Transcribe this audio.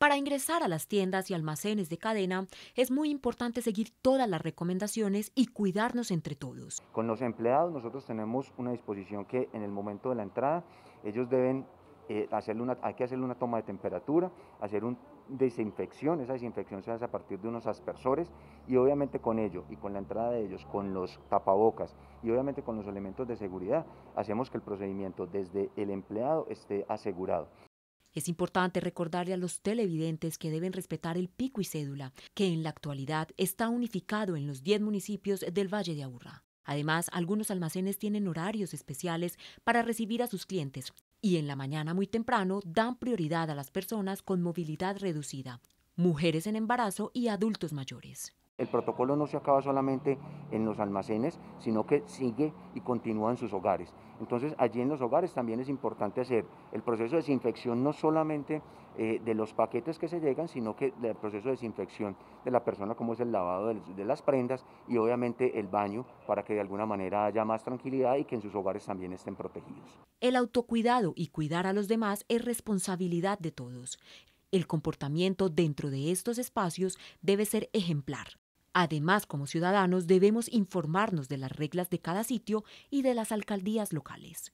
Para ingresar a las tiendas y almacenes de cadena es muy importante seguir todas las recomendaciones y cuidarnos entre todos. Con los empleados nosotros tenemos una disposición que en el momento de la entrada ellos deben eh, hacer una, que hacerle una toma de temperatura, hacer una desinfección, esa desinfección se hace a partir de unos aspersores y obviamente con ello y con la entrada de ellos, con los tapabocas y obviamente con los elementos de seguridad, hacemos que el procedimiento desde el empleado esté asegurado. Es importante recordarle a los televidentes que deben respetar el pico y cédula, que en la actualidad está unificado en los 10 municipios del Valle de Aurra. Además, algunos almacenes tienen horarios especiales para recibir a sus clientes y en la mañana muy temprano dan prioridad a las personas con movilidad reducida, mujeres en embarazo y adultos mayores. El protocolo no se acaba solamente en los almacenes, sino que sigue y continúa en sus hogares. Entonces, allí en los hogares también es importante hacer el proceso de desinfección, no solamente eh, de los paquetes que se llegan, sino que el proceso de desinfección de la persona, como es el lavado de, de las prendas y obviamente el baño, para que de alguna manera haya más tranquilidad y que en sus hogares también estén protegidos. El autocuidado y cuidar a los demás es responsabilidad de todos. El comportamiento dentro de estos espacios debe ser ejemplar. Además, como ciudadanos debemos informarnos de las reglas de cada sitio y de las alcaldías locales.